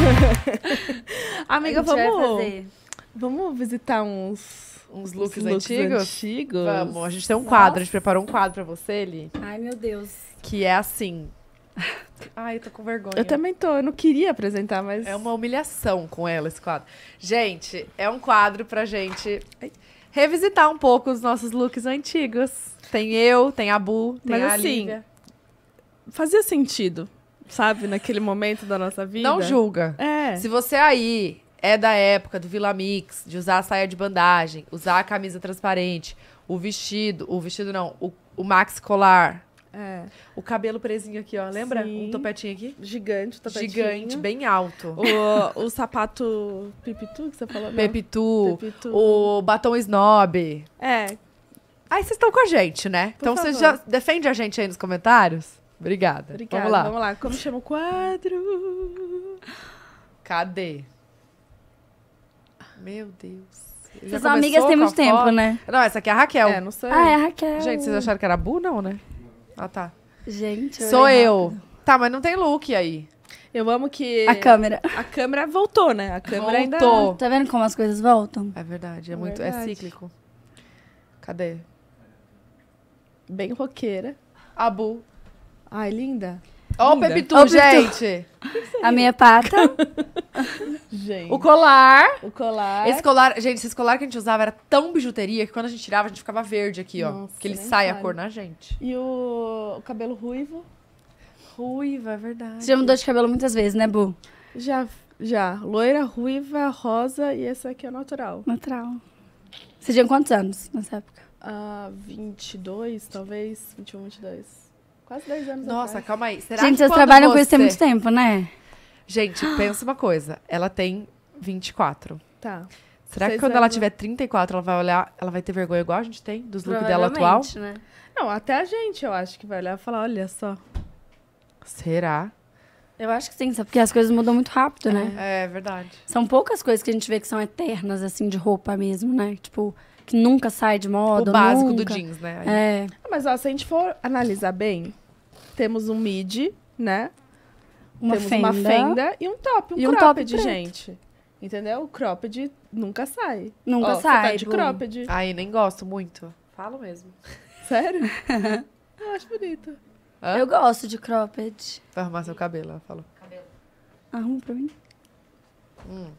Amiga, vamos. Vamos visitar uns. Uns looks, uns looks antigos? antigos? Vamos, a gente tem um Nossa. quadro, a gente preparou um quadro pra você, Li. Ai, meu Deus. Que é assim. Ai, eu tô com vergonha. Eu também tô, eu não queria apresentar, mas. É uma humilhação com ela esse quadro. Gente, é um quadro pra gente revisitar um pouco os nossos looks antigos. Tem eu, tem a Bu, tem mas, a assim, Lívia. Fazia sentido sabe, naquele momento da nossa vida. Não julga. É. Se você aí é da época do Vila Mix, de usar a saia de bandagem, usar a camisa transparente, o vestido, o vestido não, o, o max colar. É. O cabelo presinho aqui, ó. Lembra? Sim. Um topetinho aqui? Gigante, topetinho. Gigante, bem alto. O, o sapato pipitu que você falou? Pepitu. Pepitu. O batom snob. É. Aí vocês estão com a gente, né? Por então você já defende a gente aí nos comentários? Obrigada. Obrigada. Vamos lá. Vamos lá. Como chama o quadro? Cadê? Meu Deus. são amigas têm muito tempo, foto? né? Não, essa aqui é a Raquel. É, não sei. Ah, é a Raquel. Gente, vocês acharam que era a Bu? Não, né? Ah, tá. Gente, eu Sou eu. Tá, mas não tem look aí. Eu amo que... A câmera. A câmera voltou, né? A câmera voltou. ainda... Tá vendo como as coisas voltam? É verdade. É, é muito... É verdade. É cíclico. Cadê? Bem roqueira. A Bu. Ai, linda. Ó o Peptum, gente. A minha pata. gente. O colar. O colar. Esse colar, gente, esse colar que a gente usava era tão bijuteria que quando a gente tirava, a gente ficava verde aqui, ó. Nossa, que ele sai sabe. a cor na gente. E o, o cabelo ruivo? Ruiva, é verdade. Você já mudou de cabelo muitas vezes, né, Bu? Já, já. Loira, ruiva, rosa e essa aqui é natural. Natural. Você tinha quantos anos nessa época? Ah, 22, talvez. 21, 22. Quase dois anos Nossa, atrás. calma aí. Será Gente, que vocês trabalham você... com isso há muito tempo, né? Gente, pensa uma coisa. Ela tem 24. Tá. Será que quando anos. ela tiver 34, ela vai olhar, ela vai ter vergonha igual a gente tem dos looks dela atual? né? Não, até a gente, eu acho que vai olhar e falar, olha só. Será? Eu acho que sim, sabe? porque as coisas mudam muito rápido, né? É, é verdade. São poucas coisas que a gente vê que são eternas, assim, de roupa mesmo, né? Tipo, que nunca sai de moda. O básico nunca. do jeans, né? É. Mas ó, se a gente for analisar bem, temos um midi né? Uma temos fenda. uma fenda e um top, um e cropped, um top de gente. Entendeu? O cropped nunca sai. Nunca Ó, tá sai. Tá de cropped. Aí, nem gosto muito. Falo mesmo. Sério? Eu acho bonito. Hã? Eu gosto de cropped. Vai arrumar seu cabelo, ela falou. Cabelo. Arruma pra mim. Hum.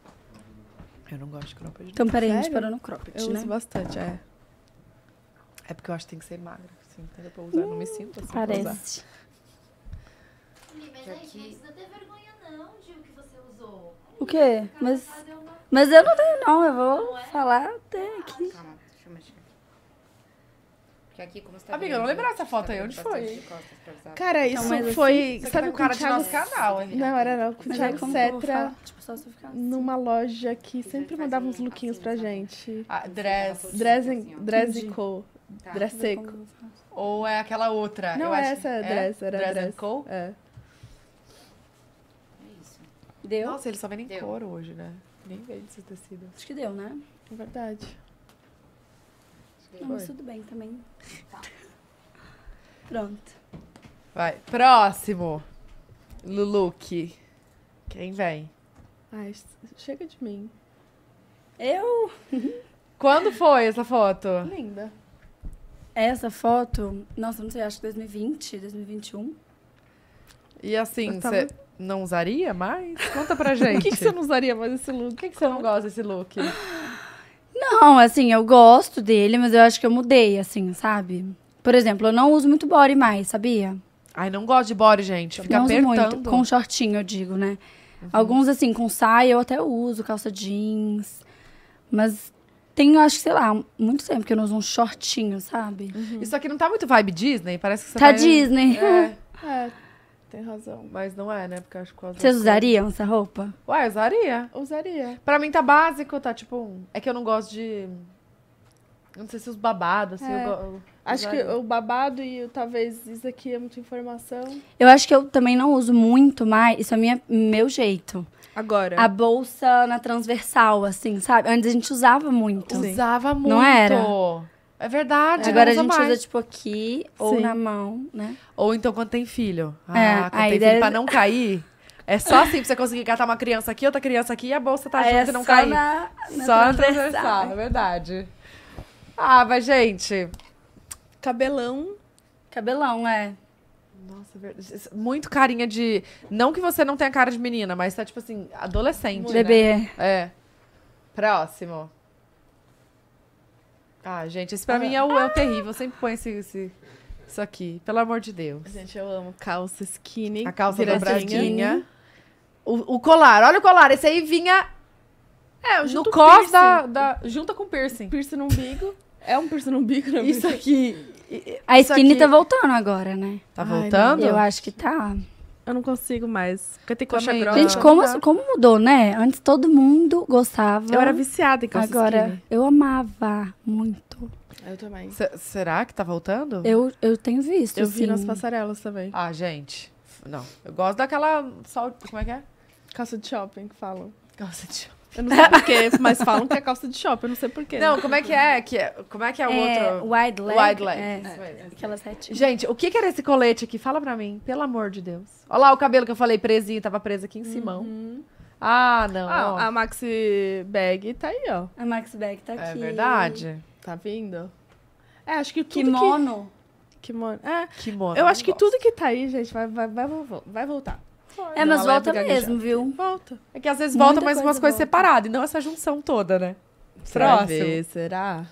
Eu não gosto de cropped. Então, peraí, Sério? a gente parou no cropped, eu né? Eu uso bastante, é. É porque eu acho que tem que ser magra. Assim, então, pra usar. Hum, não me sinto assim. Parece. Mas aí, aqui... não tem vergonha não de o que você usou. O quê? Mas, é mas eu não tenho não, eu vou é? falar até ah, aqui. Calma, deixa eu mexer. Porque aqui, como você tá Amiga, eu não lembro essa tá foto aí, onde foi? Cara, então, isso assim, foi, tá sabe, com o cara de nosso canal ali. Não, era não, com o Thiago Cetra, tipo, assim. numa loja que sempre mandava uns lookinhos assim, pra gente. Ah, dress. Dress e co. Dress tá. seco. Ou é aquela outra. Não, é essa é dress, era dress. Dress Co? É. Deu? Nossa, eles só vendem Deu. couro hoje, né? Nem vende esses tecidos. Acho que deu, né? É verdade. Não, mas tudo bem também. Tá. Pronto. Vai. Próximo. Luluque. Quem vem? Ai, chega de mim. Eu? Quando foi essa foto? Linda. Essa foto, nossa, não sei, acho que 2020, 2021. E assim, você tava não usaria mais? Conta pra gente. O que, que, você não usaria mais esse look? O que, que você não gosta desse look? Não, assim, eu gosto dele, mas eu acho que eu mudei, assim, sabe? Por exemplo, eu não uso muito body mais, sabia? Ai, não gosto de body, gente. Fica não apertando. muito, com shortinho, eu digo, né? Uhum. Alguns, assim, com saia eu até uso, calça jeans. Mas tem, acho que, sei lá, muito tempo que eu não uso um shortinho, sabe? Uhum. Isso aqui não tá muito vibe Disney? Parece que você Tá vai... Disney. É. é tem razão. Mas não é, né? Porque acho que Vocês usariam essa roupa? Ué, usaria. Usaria. Pra mim tá básico, tá tipo. É que eu não gosto de. Não sei se os babados, assim. É. Eu, acho que o babado e talvez isso aqui é muita informação. Eu acho que eu também não uso muito mais. Isso é minha, meu jeito. Agora. A bolsa na transversal, assim, sabe? Antes a gente usava muito. Usava muito. Não era? É verdade. Agora a gente mais. usa, tipo, aqui ou Sim. na mão, né? Ou então quando tem filho. Ah, é, quando tem ideia... filho, é pra não cair. É só assim pra você conseguir catar uma criança aqui, outra criança aqui, e a bolsa tá aí junto é e não cair. Na, na só na transversal, é verdade. Ah, mas, gente... Cabelão. Cabelão, é. Nossa, é verdade. Muito carinha de... Não que você não tenha cara de menina, mas tá, tipo assim, adolescente, Bebê. Né? É. Próximo. Ah, gente, esse pra ah, mim é o, é o terrível. Eu sempre põe esse, esse, isso aqui. Pelo amor de Deus. Gente, eu amo calça skinny. A calça dobradinha. O, o colar. Olha o colar. Esse aí vinha é, no cos da, da, Junta com piercing. Piercing no umbigo. É um piercing no umbigo, né, Isso aqui. A skinny aqui... tá voltando agora, né? Tá voltando? eu acho que tá. Eu não consigo mais. Porque tem coxa grossa. Gente, como, como mudou, né? Antes todo mundo gostava. Eu era viciada em calça Agora, skinny. eu amava muito. Eu também. C será que tá voltando? Eu, eu tenho visto, Eu vi nas passarelas também. Ah, gente. Não. Eu gosto daquela... sal Como é que é? Calça de shopping que falam. Calça de shopping. Eu não sei porquê, mas falam que é calça de shopping, eu não sei porquê. Não, como é que é? Que é como é que é o é, outro? Wide leg. Wide leg. É, é. Aquelas retinhas. Gente, o que, era esse colete aqui? Fala pra mim, pelo amor de Deus. Olha lá o cabelo que eu falei presinho, tava preso aqui em Simão. Uhum. Ah, não. Ah, a Maxi Bag tá aí, ó. A Maxi Bag tá é aqui. É verdade. Tá vindo. É, acho que tudo Kimono. Que... Kimono. É. Kimono. Eu acho que gosto. tudo que tá aí, gente, vai, vai, vai, vai voltar. É, mas volta mesmo, viu? Volta. É que às vezes Muita volta, mais umas coisas separadas, e não essa junção toda, né? Será Próximo. Ver, será?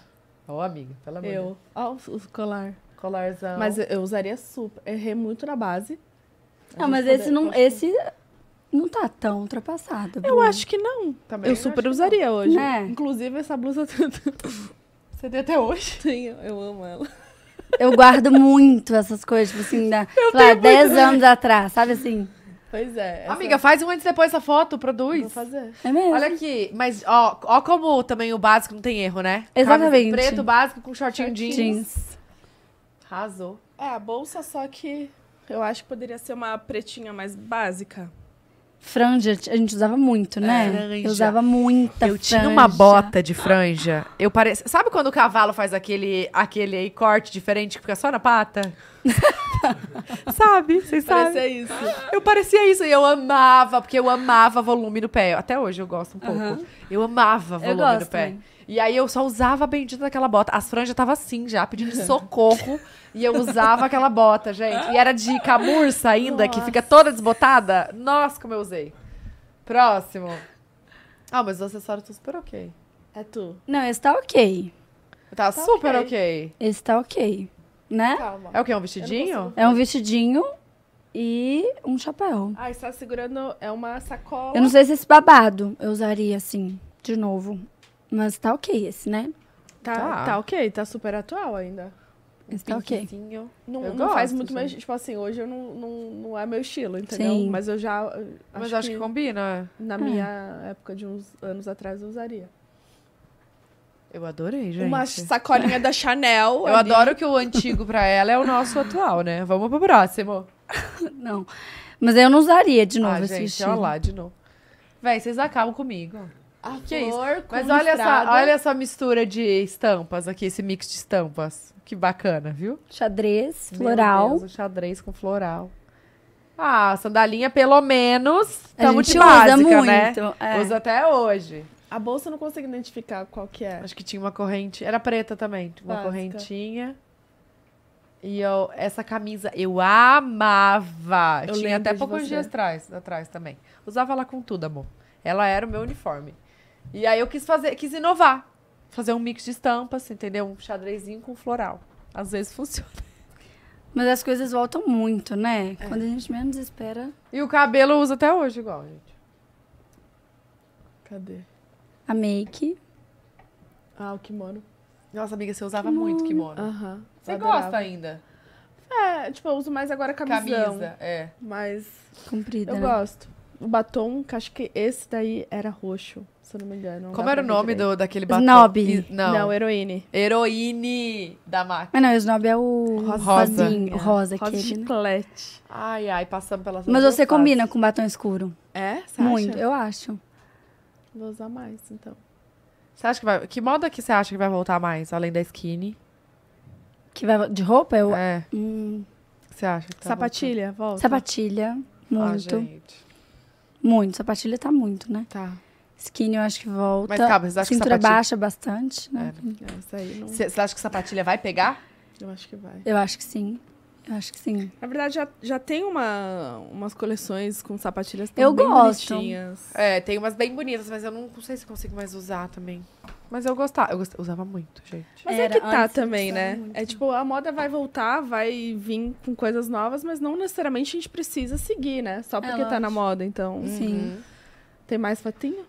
Ó, oh, amiga, pelo amor Eu. Ó, oh, o colar. Colarzão. Mas eu, usaria super. Errei muito na base. Ah, mas poder, esse não. Posso... Esse não tá tão ultrapassado. Eu acho que não. Também eu super usaria hoje. É. Inclusive, essa blusa. Tá Você tem até hoje? Sim, eu amo ela. Eu guardo muito essas coisas, tipo assim, da, né? lá, 10 anos atrás, sabe assim? Pois é. Amiga, faz um antes e depois essa foto, produz. Vou fazer. É mesmo. Olha aqui, mas ó, ó como também o básico não tem erro, né? Exatamente. Camisa preto básico com shortinho, jeans. jeans. Arrasou. É, a bolsa só que eu acho que poderia ser uma pretinha mais básica. Franja, a gente usava muito, né? É, franja. Eu usava muita Eu franja. tinha uma bota de franja. Eu parecia. Sabe quando o cavalo faz aquele, aquele corte diferente que fica só na pata? sabe? Vocês sabem? Parecia isso. Eu parecia isso e eu amava, porque eu amava volume no pé. Até hoje eu gosto um pouco. Uhum. Eu amava volume eu gosto, no pé. Hein? E aí eu só usava a bendita daquela bota. As franjas estavam assim já, pedindo socorro. e eu usava aquela bota, gente. E era de camurça ainda, Nossa. que fica toda desbotada. Nossa, como eu usei. Próximo. Ah, mas os acessórios estão super ok. É tu. Não, esse tá ok. Tá, tá super ok. Esse tá ok né? Calma. É o que? É um vestidinho? É um vestidinho e um chapéu. Ah, está segurando. É uma sacola. Eu não sei se esse babado eu usaria assim, de novo. Mas tá ok esse, né? Tá, tá. tá ok, tá super atual ainda. Esse tá ok. Não, eu não gosto, faz muito mais. Tipo assim, hoje eu não, não, não é meu estilo, entendeu? Sim. Mas eu já. Mas acho, acho que, que, combina. É. Na é. minha época de uns anos atrás eu usaria. Eu adorei, gente. Uma sacolinha da Chanel. Eu ali. adoro que o antigo pra ela é o nosso atual, né? Vamos pro próximo. não. Mas eu não usaria de novo ah, esse gente, vestido. Olha lá, de novo. Véi, vocês acabam comigo. A que é isso? Mas olha essa, olha essa mistura de estampas aqui, esse mix de estampas. Que bacana, viu? Xadrez, floral. Meu Deus, xadrez com floral. Ah, sandalinha pelo menos. Estamos de básica, usa né? muito, né? É. Usa até hoje. A bolsa eu não consigo identificar qual que é. Acho que tinha uma corrente. Era preta também. Uma Básica. correntinha. E eu, essa camisa eu amava. Eu tinha até poucos dias atrás, atrás também. Usava ela com tudo, amor. Ela era o meu uniforme. E aí eu quis fazer, quis inovar. Fazer um mix de estampas, entendeu? Um xadrezinho com floral. Às vezes funciona. Mas as coisas voltam muito, né? É. Quando a gente menos espera. E o cabelo eu uso até hoje igual, gente. Cadê? a make. Ah, o kimono. Nossa, amiga, você usava kimono. muito kimono. Aham. Você gosta ainda? É, tipo, eu uso mais agora camisão. Camisa, é. Mas... Comprida, Eu né? gosto. O batom, que acho que esse daí era roxo, se eu não me engano. Como era o nome do, daquele batom? Snob. I, não. não, Heroine. Heroine da marca. Mas não, Snob é o rosa. rosa, é. rosa aquele, chiclete. Né? Ai, ai, passando pelas Mas você combina com batom escuro. É? Muito, acha? eu acho. Vou usar mais, então. Você acha que vai. Que moda que você acha que vai voltar mais, além da skinny? Que vai. De roupa? Eu... É. Hum. Você acha que tá Sapatilha, volta. Sapatilha, ah, muito. Ah, gente. Muito. Sapatilha tá muito, né? Tá. Skinny eu acho que volta. Mas calma, você acha Cintura que sapatilha... baixa bastante, né? É, é isso aí. Você acha que sapatilha vai pegar? Eu acho que vai. Eu acho que sim. Acho que sim. Na verdade, já, já tem uma, umas coleções com sapatilhas tão eu bem gosto. bonitinhas. É, tem umas bem bonitas, mas eu não, sei se consigo mais usar também. Mas eu gostava, eu gostava, usava muito, gente. Mas é Era, é que tá também, né? Muito. É tipo, a moda vai voltar, vai vir com coisas novas, mas não necessariamente a gente precisa seguir, né? Só porque é, tá na moda, então. Sim. Uhum. Tem mais fatinho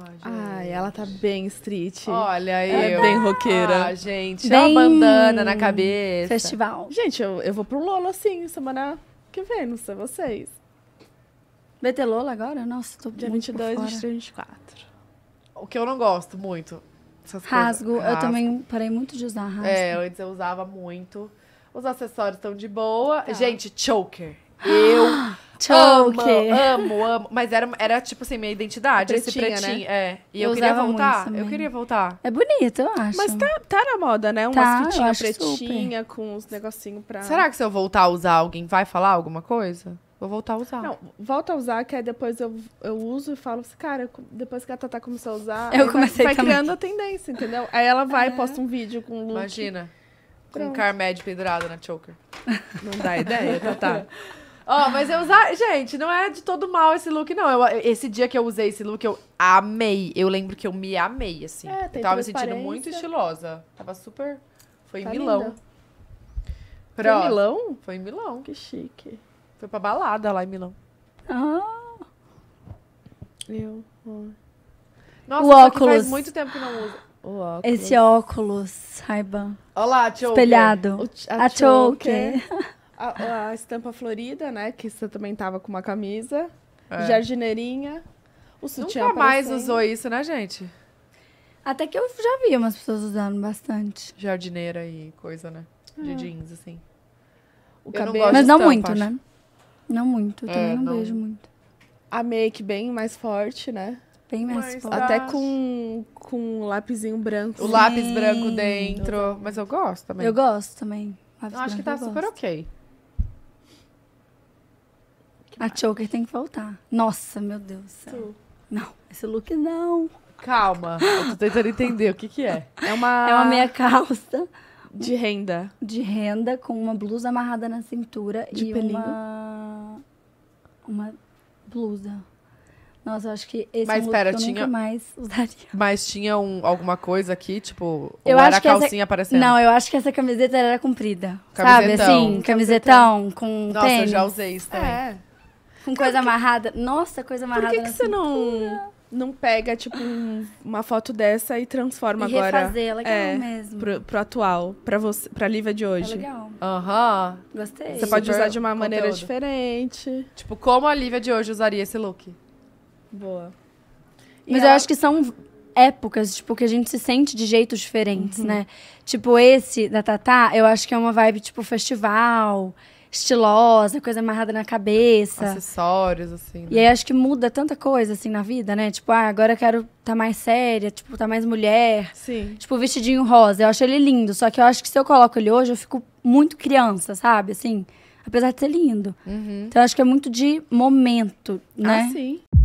Oh, Ai, ela tá bem street. Olha, ela eu. é bem roqueira. Ah, gente, bem... uma bandana na cabeça. Festival. Gente, eu, eu vou pro Lolo, assim, semana que vem, não sei vocês. Vai ter Lolo agora? Nossa, tô Dia 22, 23, 24. O que eu não gosto muito. Rasgo, eu também parei muito de usar rasgo. É, antes eu usava muito. Os acessórios estão de boa. Tá. Gente, choker. Eu Choke. Amo, amo, amo. Mas era, era tipo assim, minha identidade, esse né? pretinho. Né? É. E eu, eu queria voltar. Eu queria voltar. É bonito, eu acho. Mas tá, tá na moda, né? Umas tá, fitinhas pretinhas com uns negocinhos pra. Será que se eu voltar a usar, alguém vai falar alguma coisa? Vou voltar a usar. Não, volta a usar, que aí depois eu, eu uso e falo assim, cara, depois que a Tatá começou a usar, eu comecei vai, vai criando a tendência, entendeu? Aí ela vai e posta um vídeo com look. Imagina, Pronto. com um Carmed pendurado na choker. Não dá ideia, Tatá. Ó, oh, mas eu usar. Gente, não é de todo mal esse look, não. Eu, esse dia que eu usei esse look, eu amei. Eu lembro que eu me amei, assim. É, eu tava me sentindo muito estilosa. Tava super. Foi tá em Milão. Linda. Pro... Foi em Milão? Foi em Milão. Que chique. Foi pra balada lá em Milão. Ah! Eu. Nossa, o óculos. faz muito tempo que não usa. Óculos. Esse óculos, saiba. Olá, Choker. Espelhado. O a, a choker a, a estampa florida, né? Que você também tava com uma camisa. É. Jardineirinha. O sutiã Nunca mais usou isso, né, gente? Até que eu já vi umas pessoas usando bastante. Jardineira e coisa, né? De é. jeans, assim. O eu cabelo. Não Mas não muito, acho. né? Não muito, eu é, também não, não vejo muito. A make bem mais forte, né? Bem mais forte. Até com, com um lapisinho branco. O Sim. lápis branco dentro. Mas eu gosto também. Eu gosto também. eu acho que tá super gosto. ok. A choker tem que voltar. Nossa, meu Deus do céu. Não, esse look não. Calma, eu tô tentando entender o que que é. É uma... É uma meia calça. De renda. De renda, com uma blusa amarrada na cintura de e pelinho. uma... Uma blusa. Nossa, eu acho que esse mas, é um pera, eu tinha... nunca mais usaria. Mas tinha um, alguma coisa aqui, tipo, eu acho era que calcinha essa... aparecendo? Não, eu acho que essa camiseta era comprida. Camisetão. Sabe, assim, camisetão, camisetão com Nossa, tênis. eu já usei isso também. É. Com coisa amarrada. Nossa, coisa amarrada. Por que, que você não, não pega, tipo, um, uma foto dessa e transforma e agora? Refazer, é legal é, mesmo. Pro, pro, atual, pra, você, pra Lívia de é hoje. É legal. Aham. Gostei. Você pode usar de uma conteúdo. maneira diferente. Tipo, como a Lívia de hoje usaria esse look? Boa. E Mas ela... eu acho que são épocas, tipo, que a gente se sente de jeitos diferentes, uhum. né? Tipo, esse da Tatá, eu acho que é uma vibe, tipo, festival estilosa, coisa amarrada na cabeça. Acessórios, assim. Né? E aí acho que muda tanta coisa, assim, na vida, né? Tipo, ah, agora eu quero estar tá mais séria, tipo, tá mais mulher. Sim. Tipo, vestidinho rosa. Eu acho ele lindo, só que eu acho que se eu coloco ele hoje, eu fico muito criança, sabe? Assim, apesar de ser lindo. Uhum. Então acho que é muito de momento, né? Ah, sim.